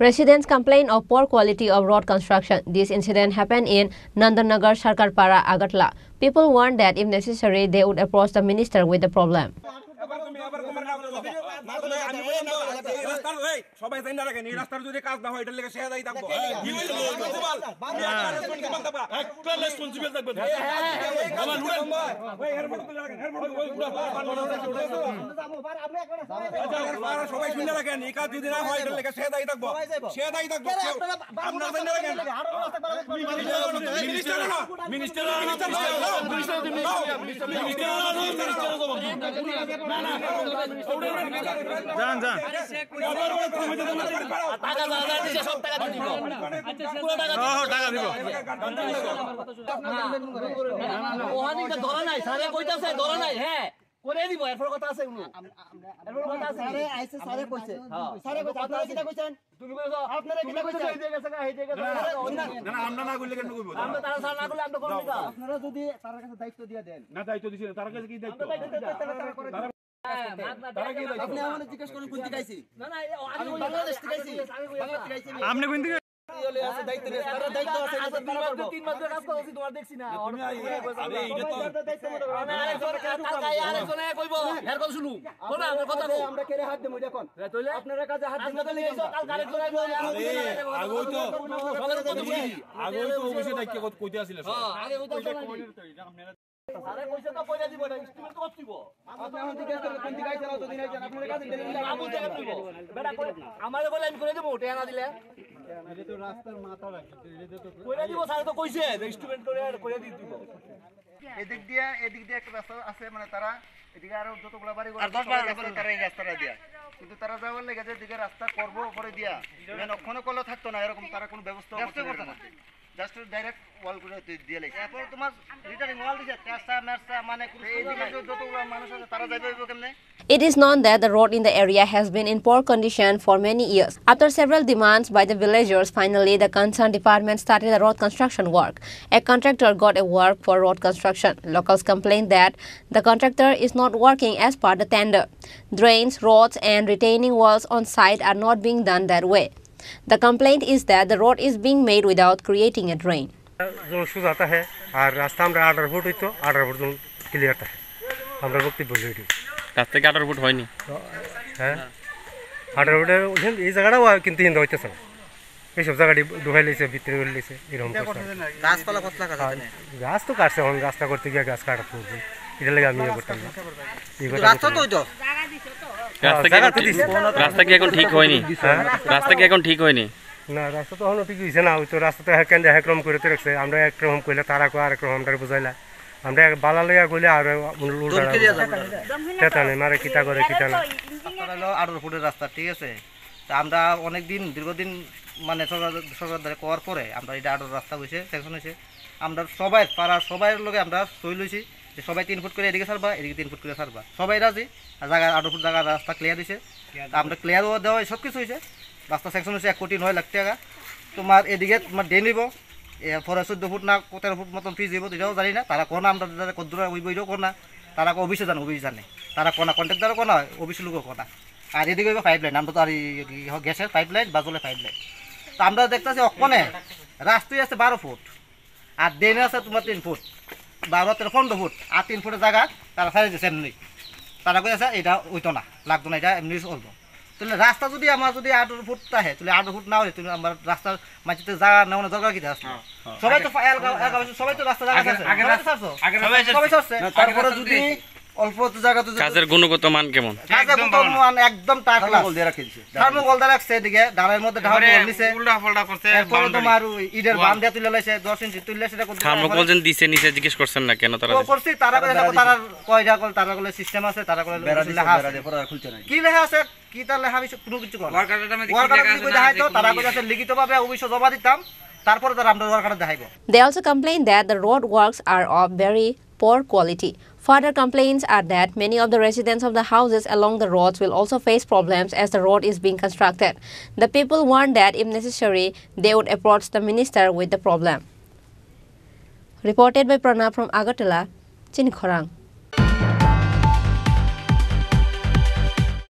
Residents complain of poor quality of road construction. This incident happened in Nandanagar, Sarkarpara, Agatla. People warned that if necessary, they would approach the minister with the problem. সবাই যদি কাজ না হয় এটার লেগে সে দায়ী থাকবো সবাই শুনে রাখেন এই যান যান ধরা নাই স্যারে কইতাছে ধরা নাই হ্যাঁ করে দিব এরপর কথা আছে এরপর কথা আছে আরে আইছে স্যারে কইছে স্যারে কইছে আপনারা কিটা কইছেন তুমি কইছো আপনারা কিটা কইছেন হই গেছে না হই গেছে না না আমরা না কইলে কেন কইবো আমরা তারা স্যার না কইলে আমরা করব না আপনারা যদি তার কাছে দায়িত্ব দিয়ে দেন না দায়িত্ব দিছেন তার কাছে কি দায়িত্ব আপনি কোন দিকে দায়িত্ব কৈতে আছিলে এদিক দিয়ে এদিক দিয়ে একটা আছে মানে তারা এদিকে আরো যতগুলো বাড়ি তারা দিয়া কিন্তু তারা যাওয়ার লেগে যেদিকে রাস্তা করবো উপরে দিয়া অক্ষণে করলে থাকতো না এরকম তারা কোনো ব্যবস্থা করতে না জাস্ট ডাইরেক্ট তুই দিয়ে তোমার দিছে মানে It is known that the road in the area has been in poor condition for many years. After several demands by the villagers, finally the concerned department started the road construction work. A contractor got a work for road construction. Locals complained that the contractor is not working as per the tender. Drains, roads and retaining walls on site are not being done that way. The complaint is that the road is being made without creating a drain. জনসুদ आता है আর রাস্তা আমরা order vote হইতো order vote clear থাকে আমরা বক্তব্য বলে দিই রাস্তা কি আর্ডার ভোট হয়নি হ্যাঁ আর্ডার ভোটে এই জায়গাটাও কিন্তু হিন্দু হইতেছে না এইসব জায়গাটি ডুবাই লেছে ভিতরে উঠে লেছে এরকম গাছ তো কাটছে এখন গাছটা করতে গিয়ে গাছ কাটা পড়বে এটা লাগে আমি করতাম না রাস্তা কি এখন ঠিক হয়নি রাস্তা কি এখন ঠিক হয়নি না রাস্তা তো হলো ঠিক হয়েছে না ওই তো রাস্তা তো হ্যাঁ একরম করে তো রাখছে আমরা একরম কইলে তারা কো আরেক রকম আমরা বুঝাইলা আমরা বালা লইয়া কইলে আর নেই মারে কিতা করে কিতা না আঠারো ফুটের রাস্তা ঠিক আছে তা আমরা অনেকদিন দীর্ঘদিন মানে সরকার সরকার দ্বারা করার পরে আমরা এটা আঠারো রাস্তা হয়েছে সেকশন হয়েছে আমরা সবাই পাড়ার সবাই লোকে আমরা সই লইছি যে সবাই তিন ফুট করে এদিকে সারবা এদিকে তিন ফুট করে সারবা সবাই রাজি জায়গা আঠারো ফুট জায়গা রাস্তা ক্লিয়ার হয়েছে আমরা ক্লিয়ারও দেওয়া সব কিছু হয়েছে রাস্তা সেকশন হচ্ছে এক কোটি নয় লাখ টাকা তোমার এদিকে তোমার ড্রেন হইব এরপরে চোদ্দো ফুট না তেরো ফুট মতন ফিজ দিব এটাও জানি না তারা কোনা আমরা দাদা কদ্দুরা ওই এটাও কোনা তারা অফিসে জানো অফিস জানে তারা কোনা কন্ট্রাক্টারও কোনা অফিস লোকও কোনা আর এদিকে হইব পাইপ লাইন আমরা তো আর গ্যাসের পাইপ লাইন বা জলের পাইপ লাইন তো আমরা দেখতেছি অকনে রাস্তায় আছে বারো ফুট আর ড্রেনে আছে তোমার তিন ফুট বারো তেরো পনেরো ফুট আর তিন ফুটের জায়গা তারা সারিয়েছে এমনি তারা কই আছে এটা হইতো না লাগতো না এটা এমনি চলবো তাহলে রাস্তা যদি আমার যদি আট ফুট থাকে তাহলে আট ফুট না হলে তুমি আমার রাস্তার মাটিতে জায়গা নাও না জায়গা কিতে আসলে সবাই তো সবাই তো রাস্তা জায়গা আছে সবাই তো সবাই তারপরে যদি অল্প জায়গা তো কাজের গুণগত মান কেমন কাজের গুণগত মান একদম টাটলা দিয়ে রাখিছে থার্মোকল এদিকে ডালের মধ্যে নিছে উল্টা করছে এরপর তোমার ইডের বান দিয়ে তুলে লাইছে 10 ইঞ্চি তুলে থার্মোকল যেন দিছে জিজ্ঞেস করছেন না কেন তারা করছি তারা তারা কয়টা কল তারা সিস্টেম আছে তারা কি লেখা আছে কি তার লেখা আমি কোনো কিছু করি তারা কলে লিখিতভাবে অবশ্য জমা দিতাম তারপরে তারা আমরা ওয়ার্কারটা দেখাইবো they also complain that the road works are of very poor quality Further complaints are that many of the residents of the houses along the roads will also face problems as the road is being constructed. The people warned that if necessary, they would approach the minister with the problem. Reported by Pranav from Agartala, Chinkhorang.